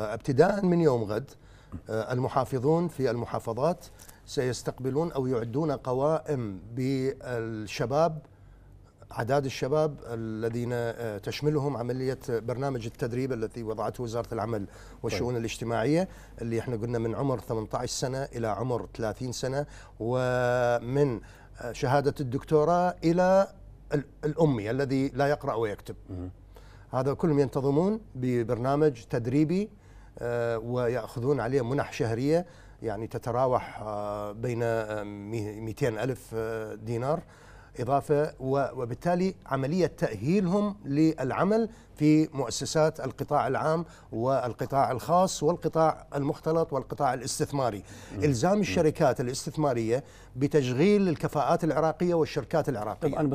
ابتداء من يوم غد آه، المحافظون في المحافظات سيستقبلون او يعدون قوائم بالشباب اعداد الشباب الذين آه، تشملهم عمليه برنامج التدريب التي وضعته وزاره العمل والشؤون طيب. الاجتماعيه اللي احنا قلنا من عمر 18 سنه الى عمر 30 سنه ومن آه، شهاده الدكتوراه الى الامي الذي لا يقرا ويكتب. هذا كلهم ينتظمون ببرنامج تدريبي آه، ويأخذون عليه منح شهرية يعني تتراوح آه، بين 200 آه، ألف دينار إضافة وبالتالي عملية تأهيلهم للعمل في مؤسسات القطاع العام والقطاع الخاص والقطاع المختلط والقطاع الاستثماري إلزام الشركات الاستثمارية بتشغيل الكفاءات العراقية والشركات العراقية طبعا